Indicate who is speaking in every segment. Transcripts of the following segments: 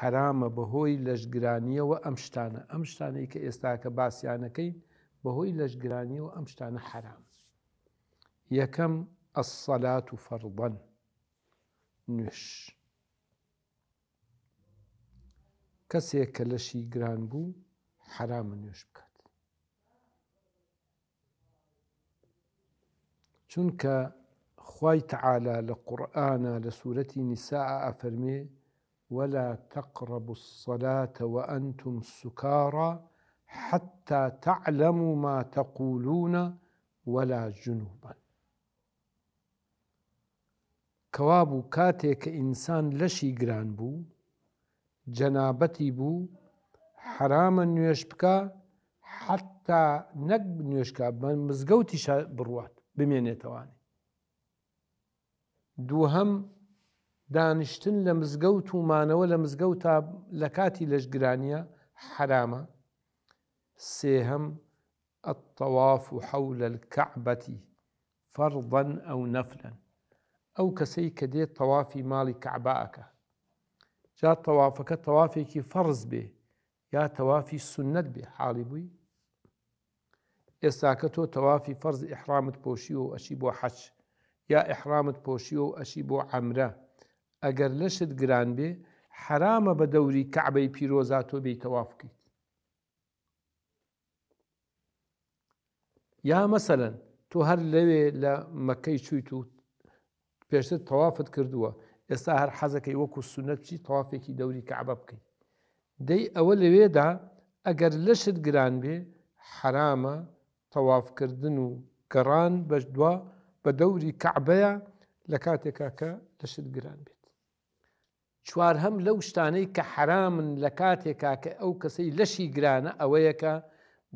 Speaker 1: حرامە بەهۆی لەشگرانیەوە ئەم شتانە ئەم شتانەی کە ئێستاکە باسییانەکەی بەهۆی لەشگرانیەوە ئەم شتانە حرام یەکەم ئەسەلات و فەرڵەن نوێش کەسێک کە لەشی گران بوو حرامە نوێش بکات چونکە خی تەعالا لە قورآە لە سوورەتی نیسا ئەفەرمێ ولا تقربوا الصلاة وأنتم سكارى حتى تعلموا ما تقولون ولا جنوبا كوابو كاتيك إنسان لشي جران بو جنابتي بو حراما نوێش حتى نق نەک مزقوتي بن بروات بڕوات دوهم دانیشتن لە مزگەوت ومانەوە لە مزگەوت تا لە کاتی لەشگرانیە حرامە سێهم الطواف حول الكعبة فرضا أو نفلا أو كسي كدي طوافي مالي كعباك جاء طوافك طوافك فرز به يا توافي سنة به حالي بوي ئێستاکەتۆ تەوافی فەرز ئحرامت پۆشی و ئەشی بۆ حەچ یا ئحرامت پۆشی و ئەشی بۆ عەمرە ئەگەر لەشت گران بێ حرامە بە دەوری کەعبەی پیرۆزا تۆ بێ تەواف بکەیت یا مەسەەن تۆ هەر لەوێ لە مەکەی چویت و پێشتر تەوافت کردووە ئێستا هەر حەزەکەی وەکو سونەت چی تەوافێکی دەوری کەعبە بکەیت دەی ئەوە لەوێدا ئەگەر لەشت گران بێ حرامە تەوافکردن و گەڕان بەش دووە بە دەوری کەعبەیە لە کاتێکا کە لەشت گران بێت چوار هەم لەو شتانەی کە حرامن لە کاتێکا کە ئەو کەسەی لەشی گرانە ئەوەیەکە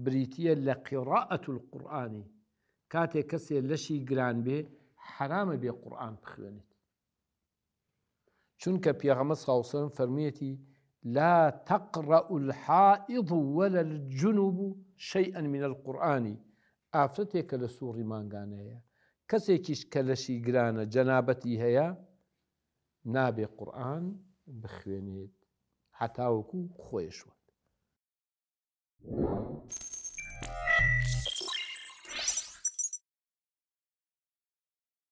Speaker 1: بریتە لە قیڕاعەت و قورآانی کاتێک کەسێ لەشی گران بێ حرامە بێ قورآان بخوێنێت چونکە پێغەمە ساوسن فەرمیەتی لا تقرأ الحائض ولا الجنوب شيئا من القرآن ئافرەتێکە لە سووری مانگانەیە کەسێکیش کە لەشی گرانە جەنابەتی هەیە نابێ قورآن بخوێنێت هەتاوەکو خۆیشوە.